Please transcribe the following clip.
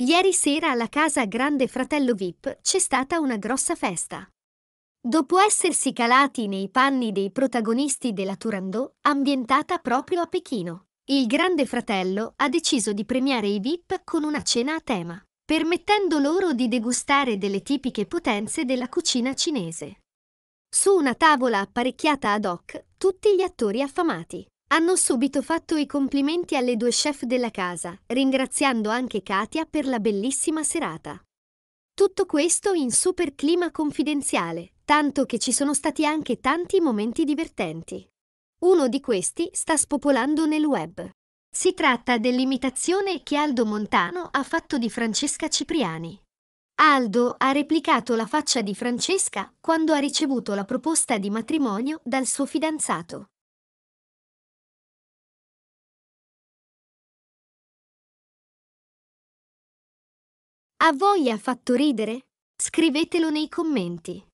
Ieri sera alla casa Grande Fratello VIP c'è stata una grossa festa. Dopo essersi calati nei panni dei protagonisti della Turandot, ambientata proprio a Pechino, il Grande Fratello ha deciso di premiare i VIP con una cena a tema, permettendo loro di degustare delle tipiche potenze della cucina cinese. Su una tavola apparecchiata ad hoc, tutti gli attori affamati, hanno subito fatto i complimenti alle due chef della casa, ringraziando anche Katia per la bellissima serata. Tutto questo in super clima confidenziale, tanto che ci sono stati anche tanti momenti divertenti. Uno di questi sta spopolando nel web. Si tratta dell'imitazione che Aldo Montano ha fatto di Francesca Cipriani. Aldo ha replicato la faccia di Francesca quando ha ricevuto la proposta di matrimonio dal suo fidanzato. A voi ha fatto ridere? Scrivetelo nei commenti.